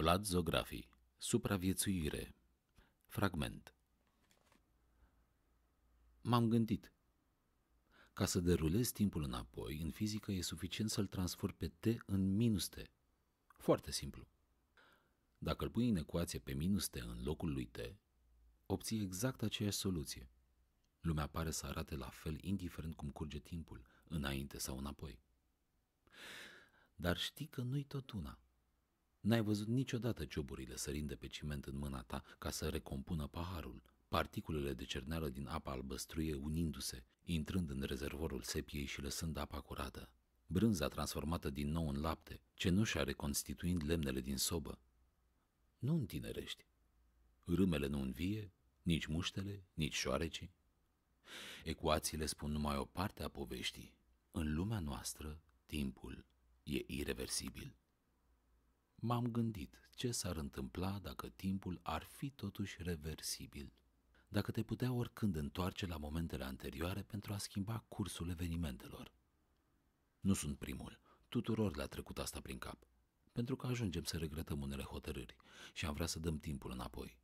Vlad Zografi Supraviețuire Fragment M-am gândit. Ca să derulez timpul înapoi, în fizică e suficient să-l transform pe T în minus T. Foarte simplu. Dacă îl pui în ecuație pe minus T în locul lui T, obții exact aceeași soluție. Lumea pare să arate la fel indiferent cum curge timpul, înainte sau înapoi. Dar știi că nu-i tot una – N-ai văzut niciodată cioburile sărind de pe ciment în mâna ta ca să recompună paharul. Particulele de cerneală din apa albăstruie unindu-se, intrând în rezervorul sepiei și lăsând apa curată. Brânza transformată din nou în lapte, cenușa reconstituind lemnele din sobă. Nu întinerești. Râmele nu învie, nici muștele, nici șoarecii. Ecuațiile spun numai o parte a poveștii. În lumea noastră, timpul e irreversibil. M-am gândit ce s-ar întâmpla dacă timpul ar fi totuși reversibil, dacă te putea oricând întoarce la momentele anterioare pentru a schimba cursul evenimentelor. Nu sunt primul, tuturor le-a trecut asta prin cap, pentru că ajungem să regretăm unele hotărâri și am vrea să dăm timpul înapoi.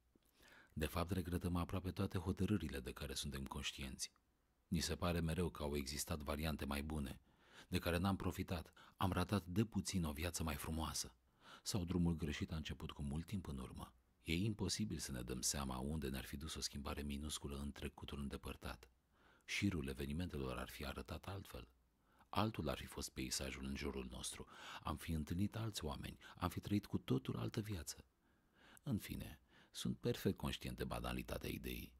De fapt, regretăm aproape toate hotărârile de care suntem conștienți. Ni se pare mereu că au existat variante mai bune, de care n-am profitat, am ratat de puțin o viață mai frumoasă, sau drumul greșit a început cu mult timp în urmă. E imposibil să ne dăm seama unde ne-ar fi dus o schimbare minusculă în trecutul îndepărtat. Șirul evenimentelor ar fi arătat altfel. Altul ar fi fost peisajul în jurul nostru. Am fi întâlnit alți oameni, am fi trăit cu totul altă viață. În fine, sunt perfect conștient de banalitatea ideii.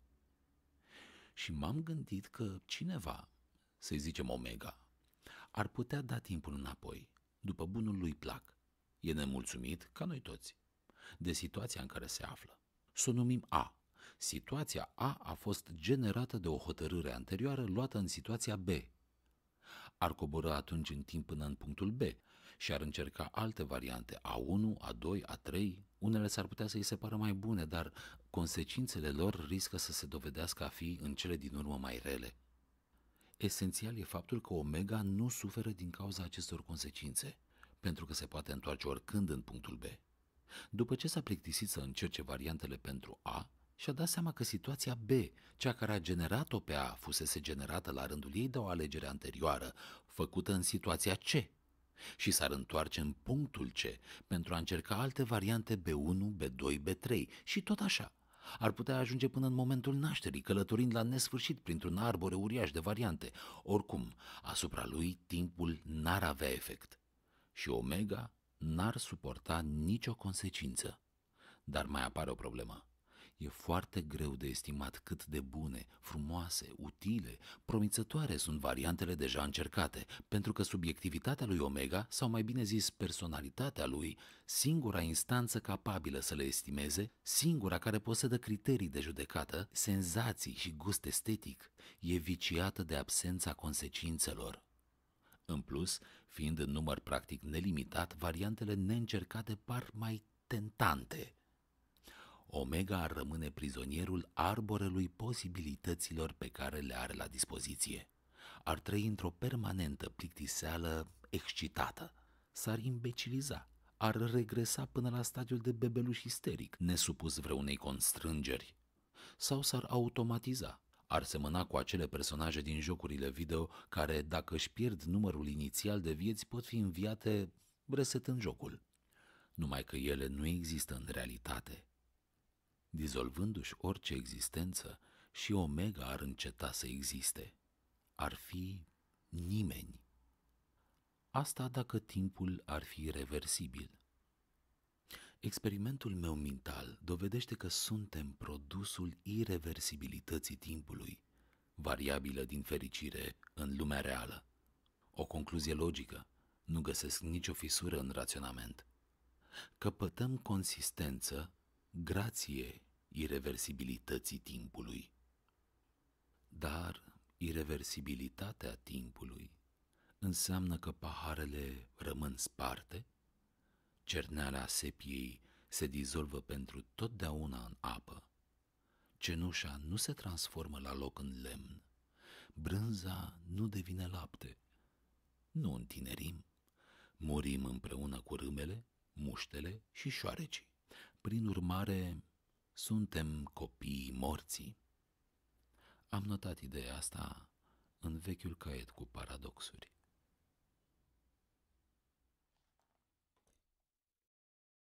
Și m-am gândit că cineva, să-i zicem Omega, ar putea da timpul înapoi, după bunul lui plac, E nemulțumit ca noi toți de situația în care se află. Să o numim A. Situația A a fost generată de o hotărâre anterioară luată în situația B. Ar coborâ atunci în timp până în punctul B și ar încerca alte variante A1, A2, A3. Unele s-ar putea să-i separă mai bune, dar consecințele lor riscă să se dovedească a fi în cele din urmă mai rele. Esențial e faptul că Omega nu suferă din cauza acestor consecințe pentru că se poate întoarce oricând în punctul B. După ce s-a plictisit să încerce variantele pentru A, și-a dat seama că situația B, cea care a generat-o pe A, fusese generată la rândul ei de o alegere anterioară, făcută în situația C, și s-ar întoarce în punctul C pentru a încerca alte variante B1, B2, B3 și tot așa. Ar putea ajunge până în momentul nașterii, călătorind la nesfârșit printr-un arbore uriaș de variante. Oricum, asupra lui, timpul n-ar avea efect și Omega n-ar suporta nicio consecință. Dar mai apare o problemă. E foarte greu de estimat cât de bune, frumoase, utile, promițătoare sunt variantele deja încercate, pentru că subiectivitatea lui Omega, sau mai bine zis personalitatea lui, singura instanță capabilă să le estimeze, singura care posedă criterii de judecată, senzații și gust estetic, e viciată de absența consecințelor. În plus, fiind în număr practic nelimitat, variantele neîncercate par mai tentante. Omega ar rămâne prizonierul arborelui posibilităților pe care le are la dispoziție. Ar trăi într-o permanentă plictiseală excitată. S-ar imbeciliza, ar regresa până la stadiul de bebeluș isteric, nesupus vreunei constrângeri. Sau s-ar automatiza ar semăna cu acele personaje din jocurile video care, dacă își pierd numărul inițial de vieți, pot fi înviate resetând jocul. Numai că ele nu există în realitate. Dizolvându-și orice existență, și Omega ar înceta să existe. Ar fi nimeni. Asta dacă timpul ar fi reversibil – Experimentul meu mental dovedește că suntem produsul irreversibilității timpului, variabilă din fericire în lumea reală. O concluzie logică, nu găsesc nicio fisură în raționament. Căpătăm consistență grație irreversibilității timpului. Dar irreversibilitatea timpului înseamnă că paharele rămân sparte – Cerneala sepiei se dizolvă pentru totdeauna în apă. Cenușa nu se transformă la loc în lemn. Brânza nu devine lapte. Nu întinerim. Murim împreună cu râmele, muștele și șoarecii. Prin urmare, suntem copiii morții. Am notat ideea asta în vechiul caiet cu paradoxuri.